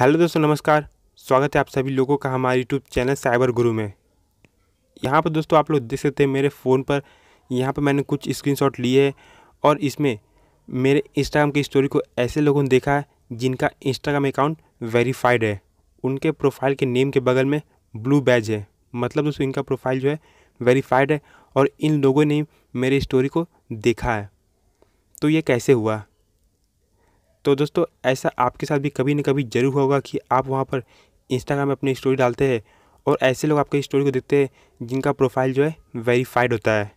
hello दोस्तों नमस्कार स्वागत है आप सभी लोगों का हमारे यूट्यूब चैनल साइबर गुरु में यहाँ पर दोस्तों आप लोग देख सकते हैं मेरे फ़ोन पर यहाँ पर मैंने कुछ स्क्रीनशॉट लिए है और इसमें मेरे इंस्टाग्राम की स्टोरी को ऐसे लोगों ने देखा है जिनका इंस्टाग्राम अकाउंट वेरीफाइड है उनके प्रोफाइल के नेम के बगल में ब्लू बैज है मतलब दोस्तों इनका प्रोफाइल जो है वेरीफाइड है और इन लोगों ने मेरे स्टोरी को देखा है तो ये कैसे हुआ तो दोस्तों ऐसा आपके साथ भी कभी ना कभी ज़रूर होगा कि आप वहाँ पर इंस्टाग्राम में अपनी स्टोरी डालते हैं और ऐसे लोग आपकी स्टोरी को देखते हैं जिनका प्रोफाइल जो है वेरीफाइड होता है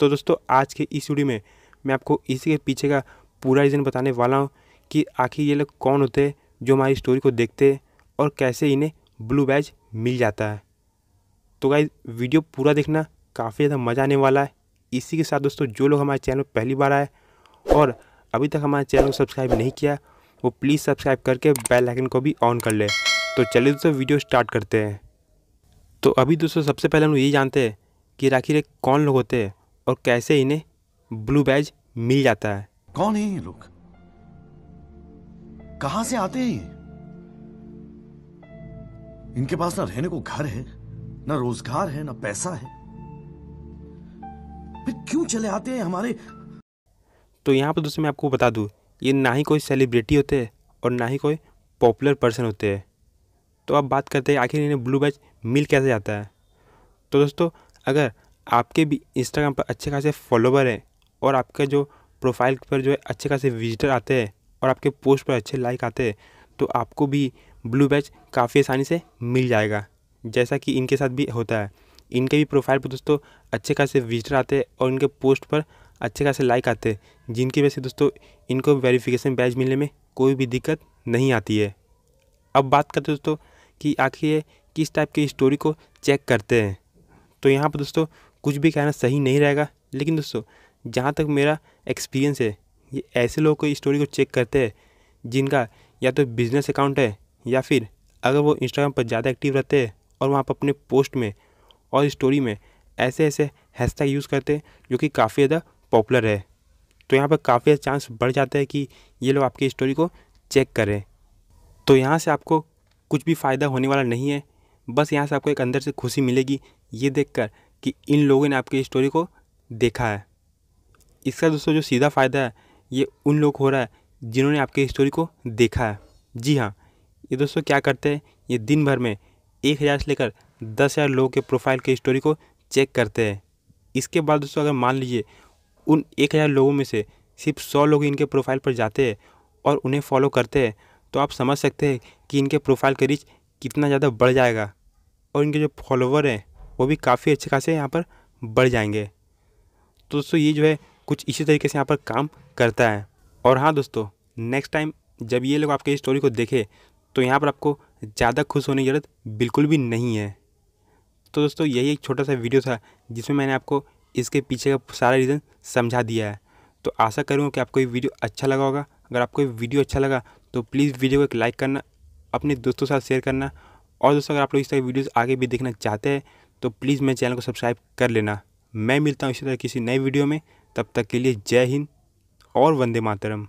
तो दोस्तों आज के इस वीडियो में मैं आपको इसी के पीछे का पूरा रीज़न बताने वाला हूँ कि आखिर ये लोग कौन होते हैं जो हमारी स्टोरी को देखते हैं और कैसे इन्हें ब्लू बैज मिल जाता है तो भाई वीडियो पूरा देखना काफ़ी ज़्यादा मज़ा आने वाला है इसी के साथ दोस्तों जो लोग हमारे चैनल पर पहली बार आए और अभी तक हमारे चैनल को सब्सक्राइब नहीं किया वो प्लीज़ सब्सक्राइब करके बेल आइकन को भी ऑन कर ले तो चलिए दोस्तों वीडियो स्टार्ट करते हैं तो अभी दोस्तों सबसे पहले हम ये जानते हैं कि आखिर कौन लोग होते हैं और कैसे इन्हें ब्लू बैज मिल जाता है कौन है ये लोग कहां से आते हैं ये इनके पास ना रहने को घर है ना रोजगार है ना पैसा है फिर क्यों चले आते हैं हमारे तो यहाँ पर दोस्तों मैं आपको बता दूँ ये ना ही कोई सेलिब्रिटी होते हैं और ना ही कोई पॉपुलर पर्सन होते हैं तो आप बात करते हैं आखिर इन्हें ब्लू बैच मिल कैसे जाता है तो दोस्तों अगर आपके भी इंस्टाग्राम पर अच्छे खासे फॉलोवर हैं और आपके जो प्रोफाइल पर जो है अच्छे खासे विजिटर आते हैं और आपके पोस्ट पर अच्छे लाइक आते हैं तो आपको भी ब्लू बैच काफ़ी आसानी से मिल जाएगा जैसा कि इनके साथ भी होता है इनके भी प्रोफाइल पर दोस्तों अच्छे खासे विजिटर आते हैं और इनके पोस्ट पर अच्छे खासे लाइक आते हैं जिनकी वजह से दोस्तों इनको वेरिफिकेशन बैच मिलने में कोई भी दिक्कत नहीं आती है अब बात करते दोस्तों कि आखिर किस टाइप की स्टोरी को चेक करते हैं तो यहाँ पर दोस्तों कुछ भी कहना सही नहीं रहेगा लेकिन दोस्तों जहाँ तक मेरा एक्सपीरियंस है ये ऐसे लोग को स्टोरी को चेक करते हैं जिनका या तो बिजनेस अकाउंट है या फिर अगर वो इंस्टाग्राम पर ज़्यादा एक्टिव रहते हैं और वहाँ पर अपने पोस्ट में और स्टोरी में ऐसे ऐसे हैशटैग यूज़ करते हैं जो कि काफ़ी ज़्यादा पॉपुलर है तो यहाँ पर काफ़ी चांस बढ़ जाता है कि ये लोग आपकी स्टोरी को चेक करें तो यहाँ से आपको कुछ भी फ़ायदा होने वाला नहीं है बस यहाँ से आपको एक अंदर से खुशी मिलेगी ये देखकर कि इन लोगों ने आपकी स्टोरी को देखा है इसका दोस्तों जो सीधा फ़ायदा है ये उन लोग हो रहा है जिन्होंने आपकी स्टोरी को देखा है जी हाँ ये दोस्तों क्या करते हैं ये दिन भर में एक हज़ार से लेकर दस हज़ार लोगों के प्रोफाइल की स्टोरी को चेक करते हैं इसके बाद दोस्तों अगर मान लीजिए उन एक हज़ार लोगों में से सिर्फ सौ लोग इनके प्रोफाइल पर जाते हैं और उन्हें फॉलो करते हैं तो आप समझ सकते हैं कि इनके प्रोफाइल का रीच कितना ज़्यादा बढ़ जाएगा और इनके जो फॉलोवर हैं वो भी काफ़ी अच्छे खासे यहाँ पर बढ़ जाएंगे तो दोस्तों ये जो है कुछ इसी तरीके से यहाँ पर काम करता है और हाँ दोस्तों नेक्स्ट टाइम जब ये लोग आपके स्टोरी को देखें तो यहाँ पर आपको ज़्यादा खुश होने की ज़रूरत बिल्कुल भी नहीं है तो दोस्तों यही एक छोटा सा वीडियो था जिसमें मैंने आपको इसके पीछे का सारा रीज़न समझा दिया है तो आशा करूँगा कि आपको ये वीडियो अच्छा लगा होगा अगर आपको ये वीडियो अच्छा लगा तो प्लीज़ वीडियो को एक लाइक करना अपने दोस्तों के साथ शेयर करना और दोस्तों अगर आप लोग इस तरह वीडियोज़ आगे भी देखना चाहते हैं तो प्लीज़ मेरे चैनल को सब्सक्राइब कर लेना मैं मिलता हूँ इसी तरह किसी नए वीडियो में तब तक के लिए जय हिंद और वंदे मातरम